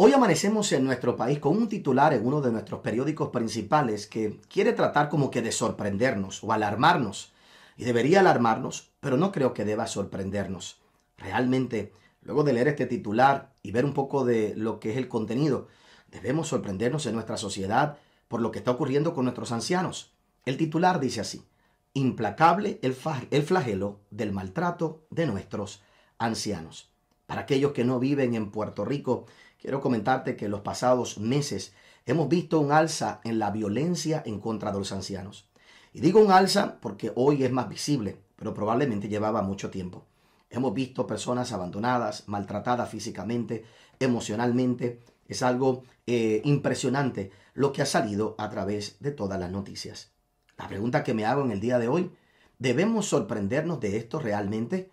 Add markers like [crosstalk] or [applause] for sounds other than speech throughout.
Hoy amanecemos en nuestro país con un titular en uno de nuestros periódicos principales que quiere tratar como que de sorprendernos o alarmarnos. Y debería alarmarnos, pero no creo que deba sorprendernos. Realmente, luego de leer este titular y ver un poco de lo que es el contenido, debemos sorprendernos en nuestra sociedad por lo que está ocurriendo con nuestros ancianos. El titular dice así, implacable el, el flagelo del maltrato de nuestros ancianos. Para aquellos que no viven en Puerto Rico, quiero comentarte que en los pasados meses hemos visto un alza en la violencia en contra de los ancianos. Y digo un alza porque hoy es más visible, pero probablemente llevaba mucho tiempo. Hemos visto personas abandonadas, maltratadas físicamente, emocionalmente. Es algo eh, impresionante lo que ha salido a través de todas las noticias. La pregunta que me hago en el día de hoy, ¿debemos sorprendernos de esto realmente?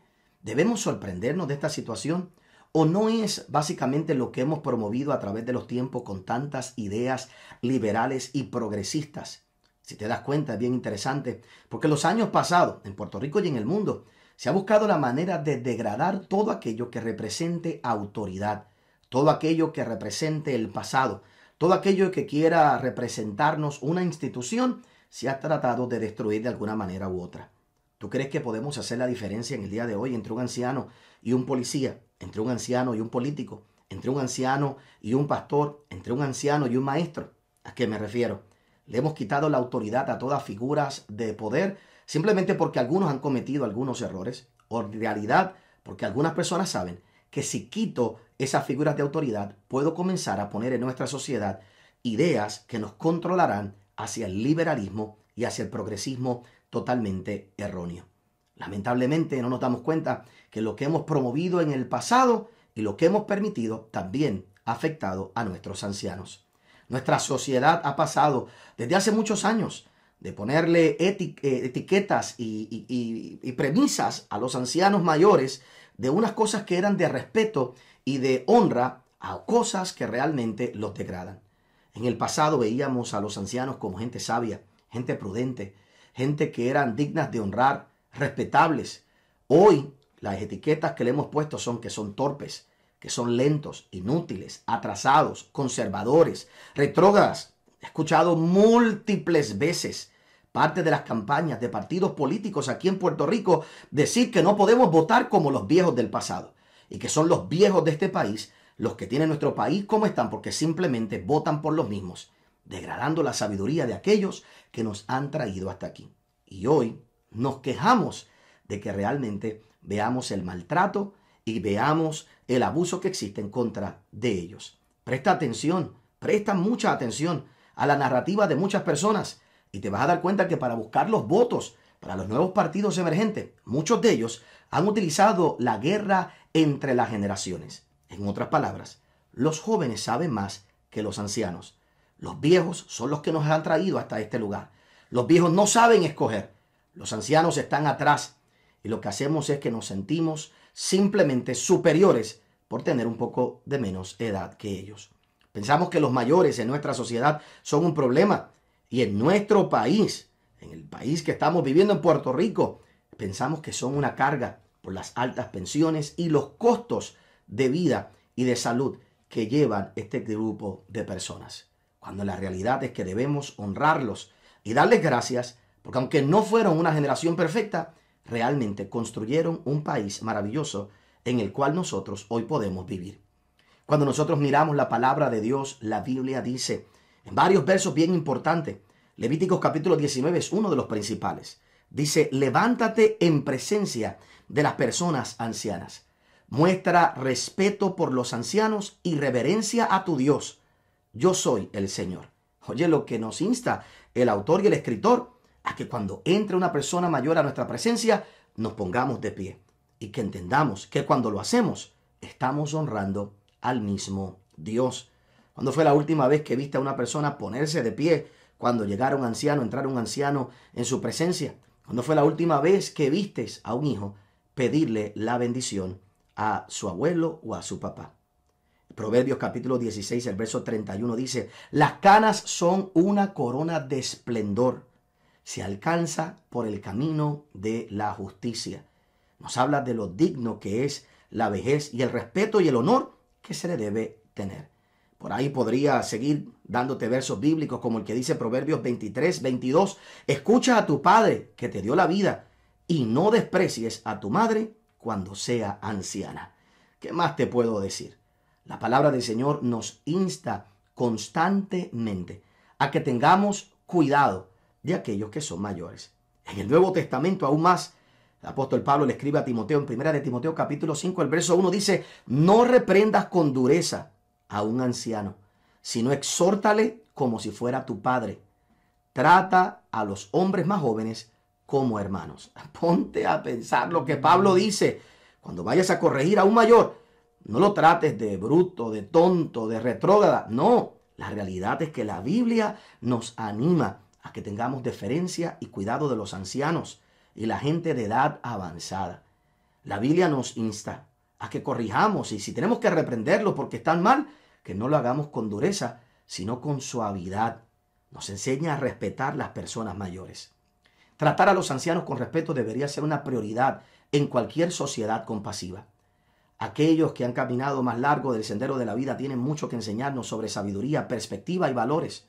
¿Debemos sorprendernos de esta situación? ¿O no es básicamente lo que hemos promovido a través de los tiempos con tantas ideas liberales y progresistas? Si te das cuenta, es bien interesante, porque los años pasados, en Puerto Rico y en el mundo, se ha buscado la manera de degradar todo aquello que represente autoridad, todo aquello que represente el pasado, todo aquello que quiera representarnos una institución, se ha tratado de destruir de alguna manera u otra. ¿Tú crees que podemos hacer la diferencia en el día de hoy entre un anciano y un policía, entre un anciano y un político, entre un anciano y un pastor, entre un anciano y un maestro? ¿A qué me refiero? Le hemos quitado la autoridad a todas figuras de poder simplemente porque algunos han cometido algunos errores o en realidad porque algunas personas saben que si quito esas figuras de autoridad puedo comenzar a poner en nuestra sociedad ideas que nos controlarán hacia el liberalismo y hacia el progresismo totalmente erróneo. Lamentablemente no nos damos cuenta que lo que hemos promovido en el pasado y lo que hemos permitido también ha afectado a nuestros ancianos. Nuestra sociedad ha pasado desde hace muchos años de ponerle eh, etiquetas y premisas a los ancianos mayores de unas cosas que eran de respeto y de honra a cosas que realmente los degradan. En el pasado veíamos a los ancianos como gente sabia, gente prudente, gente que eran dignas de honrar, respetables. Hoy las etiquetas que le hemos puesto son que son torpes, que son lentos, inútiles, atrasados, conservadores, retrógradas. He escuchado múltiples veces parte de las campañas de partidos políticos aquí en Puerto Rico decir que no podemos votar como los viejos del pasado y que son los viejos de este país los que tienen nuestro país como están porque simplemente votan por los mismos degradando la sabiduría de aquellos que nos han traído hasta aquí. Y hoy nos quejamos de que realmente veamos el maltrato y veamos el abuso que existe en contra de ellos. Presta atención, presta mucha atención a la narrativa de muchas personas y te vas a dar cuenta que para buscar los votos para los nuevos partidos emergentes, muchos de ellos han utilizado la guerra entre las generaciones. En otras palabras, los jóvenes saben más que los ancianos. Los viejos son los que nos han traído hasta este lugar. Los viejos no saben escoger. Los ancianos están atrás y lo que hacemos es que nos sentimos simplemente superiores por tener un poco de menos edad que ellos. Pensamos que los mayores en nuestra sociedad son un problema y en nuestro país, en el país que estamos viviendo en Puerto Rico, pensamos que son una carga por las altas pensiones y los costos de vida y de salud que llevan este grupo de personas cuando la realidad es que debemos honrarlos y darles gracias, porque aunque no fueron una generación perfecta, realmente construyeron un país maravilloso en el cual nosotros hoy podemos vivir. Cuando nosotros miramos la palabra de Dios, la Biblia dice, en varios versos bien importantes, Levíticos capítulo 19 es uno de los principales. Dice, levántate en presencia de las personas ancianas. Muestra respeto por los ancianos y reverencia a tu Dios yo soy el Señor. Oye, lo que nos insta el autor y el escritor a que cuando entre una persona mayor a nuestra presencia, nos pongamos de pie y que entendamos que cuando lo hacemos, estamos honrando al mismo Dios. ¿Cuándo fue la última vez que viste a una persona ponerse de pie cuando llegara un anciano, entrar un anciano en su presencia? ¿Cuándo fue la última vez que viste a un hijo pedirle la bendición a su abuelo o a su papá? Proverbios capítulo 16, el verso 31 dice, las canas son una corona de esplendor, se alcanza por el camino de la justicia. Nos habla de lo digno que es la vejez y el respeto y el honor que se le debe tener. Por ahí podría seguir dándote versos bíblicos como el que dice Proverbios 23, 22. Escucha a tu padre que te dio la vida y no desprecies a tu madre cuando sea anciana. ¿Qué más te puedo decir? La palabra del Señor nos insta constantemente a que tengamos cuidado de aquellos que son mayores. En el Nuevo Testamento aún más, el apóstol Pablo le escribe a Timoteo en 1 de Timoteo capítulo 5, el verso 1 dice, no reprendas con dureza a un anciano, sino exhórtale como si fuera tu padre. Trata a los hombres más jóvenes como hermanos. [laughs] Ponte a pensar lo que Pablo dice. Cuando vayas a corregir a un mayor, no lo trates de bruto, de tonto, de retrógrada. No, la realidad es que la Biblia nos anima a que tengamos deferencia y cuidado de los ancianos y la gente de edad avanzada. La Biblia nos insta a que corrijamos y si tenemos que reprenderlo porque están mal, que no lo hagamos con dureza, sino con suavidad. Nos enseña a respetar las personas mayores. Tratar a los ancianos con respeto debería ser una prioridad en cualquier sociedad compasiva. Aquellos que han caminado más largo del sendero de la vida tienen mucho que enseñarnos sobre sabiduría, perspectiva y valores.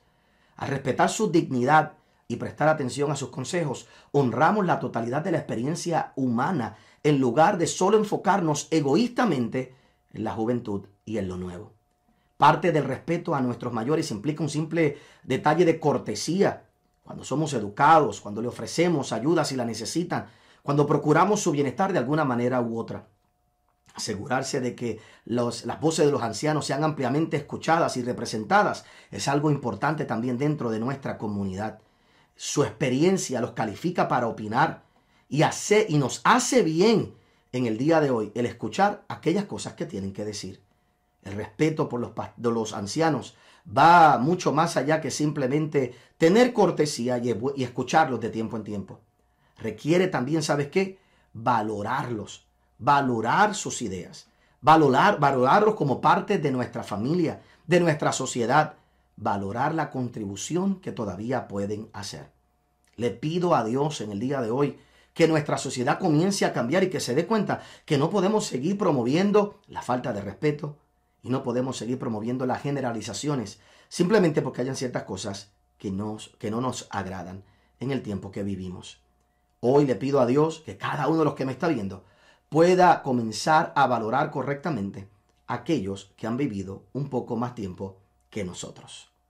Al respetar su dignidad y prestar atención a sus consejos, honramos la totalidad de la experiencia humana en lugar de solo enfocarnos egoístamente en la juventud y en lo nuevo. Parte del respeto a nuestros mayores implica un simple detalle de cortesía. Cuando somos educados, cuando le ofrecemos ayuda si la necesitan, cuando procuramos su bienestar de alguna manera u otra. Asegurarse de que las voces de los ancianos sean ampliamente escuchadas y representadas es algo importante también dentro de nuestra comunidad. Su experiencia los califica para opinar y, hace, y nos hace bien en el día de hoy el escuchar aquellas cosas que tienen que decir. El respeto por los, de los ancianos va mucho más allá que simplemente tener cortesía y escucharlos de tiempo en tiempo. Requiere también, ¿sabes qué? Valorarlos valorar sus ideas, valorar, valorarlos como parte de nuestra familia, de nuestra sociedad, valorar la contribución que todavía pueden hacer. Le pido a Dios en el día de hoy que nuestra sociedad comience a cambiar y que se dé cuenta que no podemos seguir promoviendo la falta de respeto y no podemos seguir promoviendo las generalizaciones simplemente porque hayan ciertas cosas que, que no nos agradan en el tiempo que vivimos. Hoy le pido a Dios que cada uno de los que me está viendo pueda comenzar a valorar correctamente aquellos que han vivido un poco más tiempo que nosotros.